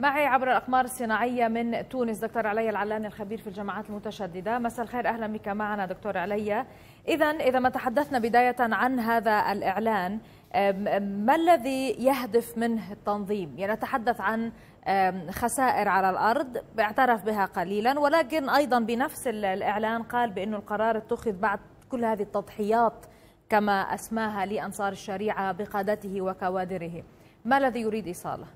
معي عبر الأقمار الصناعية من تونس دكتور علي العلاني الخبير في الجماعات المتشددة مساء الخير أهلا بك معنا دكتور علي إذا إذا ما تحدثنا بداية عن هذا الإعلان ما الذي يهدف منه التنظيم؟ يعني نتحدث عن خسائر على الأرض اعترف بها قليلا ولكن أيضا بنفس الإعلان قال بأنه القرار اتخذ بعد كل هذه التضحيات كما أسماها لأنصار الشريعة بقادته وكوادره ما الذي يريد إيصاله؟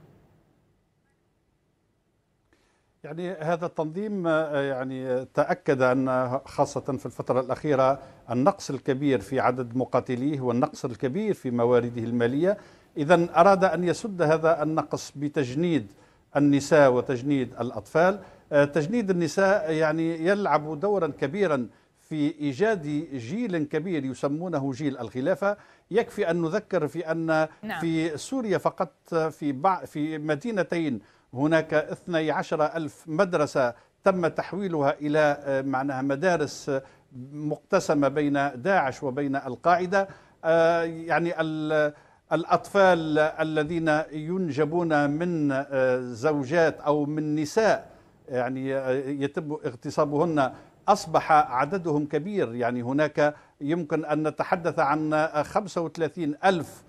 يعني هذا التنظيم آه، يعني تأكد أن خاصة في الفترة الأخيرة النقص الكبير في عدد مقاتليه والنقص الكبير في موارده المالية إذا أراد أن يسد هذا النقص بتجنيد النساء وتجنيد الأطفال آه، تجنيد النساء يعني يلعب دورا كبيرا في إيجاد جيل كبير يسمونه جيل الخلافة يكفي أن نذكر في أن نعم. في سوريا فقط آه، في, في مدينتين هناك 12 ألف مدرسة تم تحويلها إلى آه، معناها مدارس آه، مقتسمة بين داعش وبين القاعدة آه، يعني الأطفال الذين ينجبون من زوجات أو من نساء يعني يتم اغتصابهن أصبح عددهم كبير يعني هناك يمكن أن نتحدث عن 35 ألف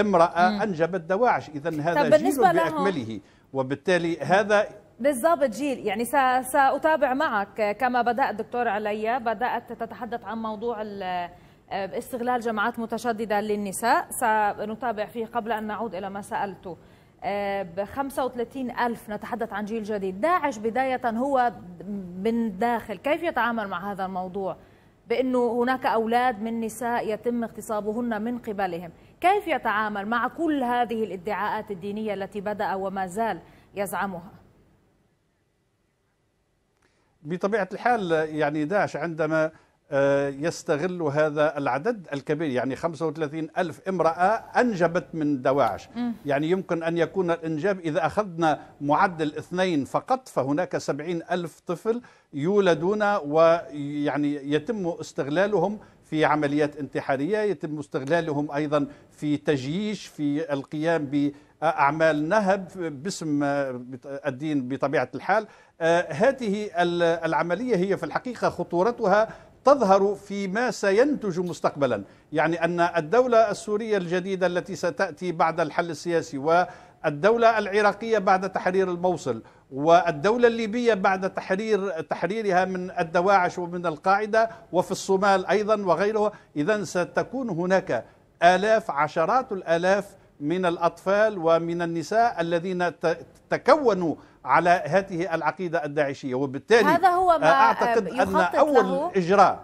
امرأة أنجبت دواعش إذا هذا جيل بأكمله وبالتالي هذا بالضبط جيل يعني سأتابع معك كما بدأ الدكتور علي بدأت تتحدث عن موضوع استغلال جماعات متشددة للنساء سنتابع فيه قبل أن نعود إلى ما سألته ب 35 ألف نتحدث عن جيل جديد داعش بداية هو من داخل كيف يتعامل مع هذا الموضوع بأنه هناك أولاد من نساء يتم اغتصابهن من قبلهم كيف يتعامل مع كل هذه الادعاءات الدينية التي بدأ وما زال يزعمها؟ بطبيعة الحال يعني داعش عندما آه، يستغل هذا العدد الكبير يعني 35 ألف امرأة أنجبت من دواعش يعني يمكن أن يكون الإنجاب إذا أخذنا معدل اثنين فقط فهناك 70 ألف طفل يولدون ويعني يتم استغلالهم في عمليات انتحارية يتم استغلالهم أيضا في تجييش في القيام ب أعمال نهب باسم الدين بطبيعة الحال آه، هذه العملية هي في الحقيقة خطورتها تظهر فيما سينتج مستقبلا يعني أن الدولة السورية الجديدة التي ستأتي بعد الحل السياسي والدولة العراقية بعد تحرير الموصل والدولة الليبية بعد تحرير تحريرها من الدواعش ومن القاعدة وفي الصومال أيضا وغيرها إذا ستكون هناك آلاف عشرات الآلاف من الأطفال ومن النساء الذين تكونوا على هذه العقيدة الداعشية وبالتالي هذا هو ما أعتقد أن أول له إجراء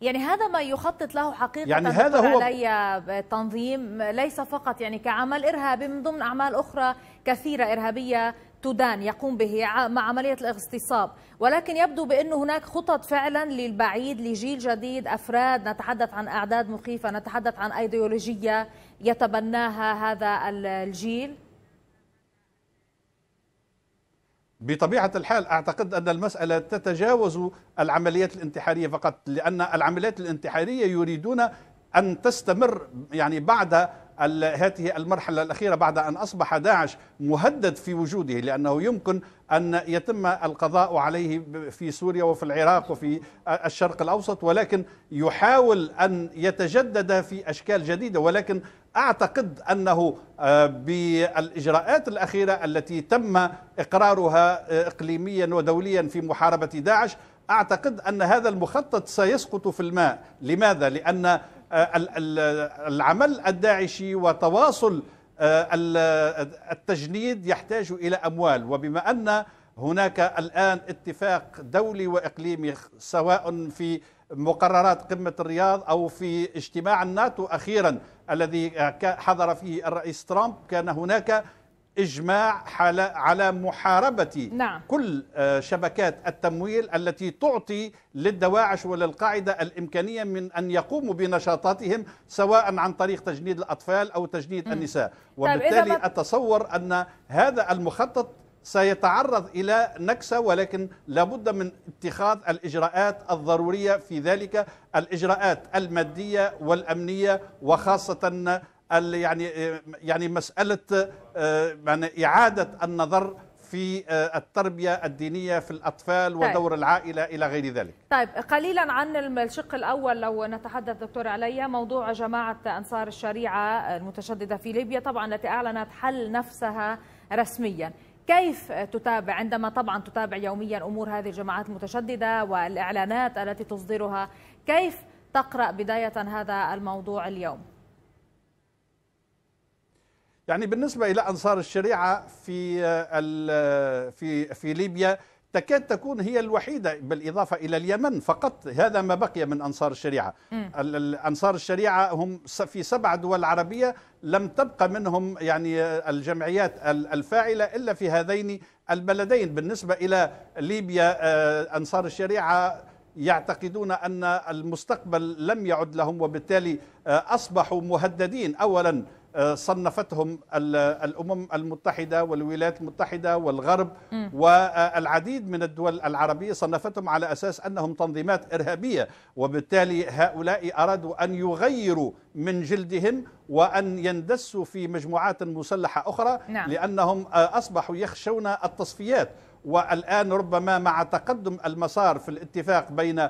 يعني هذا ما يخطط له حقيقة يعني هذا هو علي تنظيم ليس فقط يعني كعمل إرهابي من ضمن أعمال أخرى كثيرة إرهابية سودان يقوم به مع عملية الاغتصاب ولكن يبدو بأن هناك خطط فعلا للبعيد لجيل جديد أفراد نتحدث عن أعداد مخيفة نتحدث عن أيديولوجية يتبناها هذا الجيل بطبيعة الحال أعتقد أن المسألة تتجاوز العمليات الانتحارية فقط لأن العمليات الانتحارية يريدون أن تستمر يعني بعد هذه المرحلة الأخيرة بعد أن أصبح داعش مهدد في وجوده لأنه يمكن أن يتم القضاء عليه في سوريا وفي العراق وفي الشرق الأوسط ولكن يحاول أن يتجدد في أشكال جديدة ولكن أعتقد أنه آه، بالإجراءات الأخيرة التي تم إقرارها آه، إقليميا ودوليا في محاربة داعش أعتقد أن هذا المخطط سيسقط في الماء لماذا؟ لأن آه، العمل الداعشي وتواصل آه، التجنيد يحتاج الى اموال وبما ان هناك الان اتفاق دولي واقليمي سواء في مقررات قمه الرياض او في اجتماع الناتو اخيرا الذي حضر فيه الرئيس ترامب كان هناك اجماع على محاربه نعم. كل آه، شبكات التمويل التي تعطي للدواعش وللقاعده الامكانيه من ان يقوموا بنشاطاتهم سواء عن طريق تجنيد الاطفال او تجنيد م. النساء طيب، وبالتالي طيب اتصور ان هذا المخطط سيتعرض الى نكسه ولكن لابد من اتخاذ الاجراءات الضروريه في ذلك الاجراءات الماديه والامنيه وخاصه يعني آه، يعني مساله يعني اعاده النظر في آه، التربية الدينية في الأطفال طيب. ودور العائلة إلى غير ذلك طيب قليلا عن الشق الأول لو نتحدث دكتور علي موضوع جماعة أنصار الشريعة المتشددة في ليبيا طبعا التي أعلنت حل نفسها رسميا كيف تتابع عندما طبعا تتابع يوميا أمور هذه الجماعات المتشددة والإعلانات التي تصدرها كيف تقرأ بداية هذا الموضوع اليوم؟ يعني بالنسبة إلى أنصار الشريعة في آه، آه، في في ليبيا تكاد تكون هي الوحيدة بالإضافة إلى اليمن فقط هذا ما بقي من أنصار الشريعة أنصار الشريعة هم في سبع دول عربية لم تبقى منهم يعني آه، الجمعيات الفاعلة إلا في هذين البلدين بالنسبة إلى ليبيا أنصار الشريعة يعتقدون أن المستقبل لم يعد لهم وبالتالي أصبحوا مهددين أولا آه، صنفتهم الامم المتحده والولايات المتحده والغرب والعديد من الدول العربيه صنفتهم على اساس انهم تنظيمات ارهابيه وبالتالي هؤلاء ارادوا ان يغيروا من جلدهم وان يندسوا في مجموعات مسلحه اخرى نعم. لانهم آه، اصبحوا يخشون التصفيات والان ربما مع تقدم المسار في الاتفاق بين آه،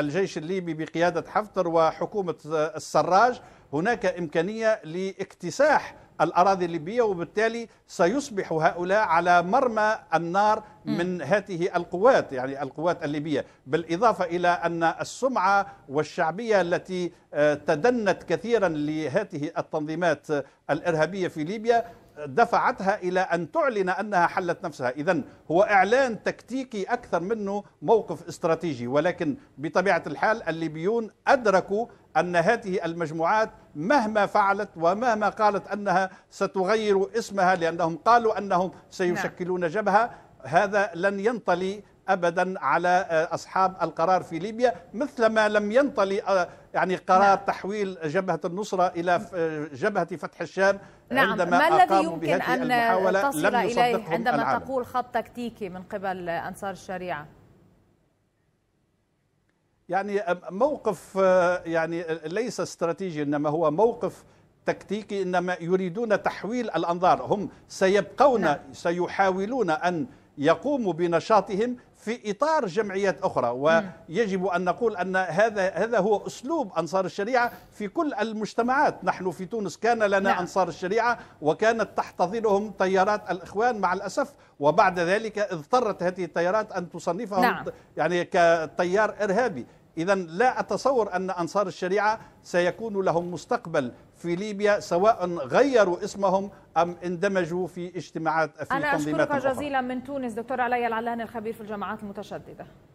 الجيش الليبي بقياده حفتر وحكومه السراج هناك إمكانية لاكتساح الأراضي الليبية وبالتالي سيصبح هؤلاء على مرمى النار من هذه القوات يعني القوات الليبية بالإضافة إلى أن السمعة والشعبية التي آه، تدنت كثيرا لهذه التنظيمات الإرهابية في ليبيا دفعتها إلى أن تعلن أنها حلت نفسها إذا هو إعلان تكتيكي أكثر منه موقف استراتيجي ولكن بطبيعة الحال الليبيون أدركوا أن هذه المجموعات مهما فعلت ومهما قالت أنها ستغير اسمها لأنهم قالوا أنهم سيشكلون جبهة هذا لن ينطلي ابدا على آه، اصحاب القرار في ليبيا مثلما لم ينطلي آه، يعني قرار نعم. تحويل جبهه النصره الى آه، جبهه فتح الشام نعم. عندما ما الذي يمكن ان تصل اليه عندما العالم. تقول خط تكتيكي من قبل انصار الشريعه يعني موقف يعني ليس استراتيجي انما هو موقف تكتيكي انما يريدون تحويل الانظار هم سيبقون نعم. سيحاولون ان يقوموا بنشاطهم في اطار جمعيات اخرى ويجب ان نقول ان هذا هذا هو اسلوب انصار الشريعه في كل المجتمعات، نحن في تونس كان لنا نعم. انصار الشريعه وكانت تحتضنهم تيارات الاخوان مع الاسف وبعد ذلك اضطرت هذه التيارات ان تصنفهم نعم. يعني كتيار ارهابي، إذا لا أتصور أن أنصار الشريعة سيكون لهم مستقبل في ليبيا سواء غيروا اسمهم أم اندمجوا في اجتماعات في أنا أشكرك جزيلا من تونس دكتور علي العلان الخبير في الجماعات المتشددة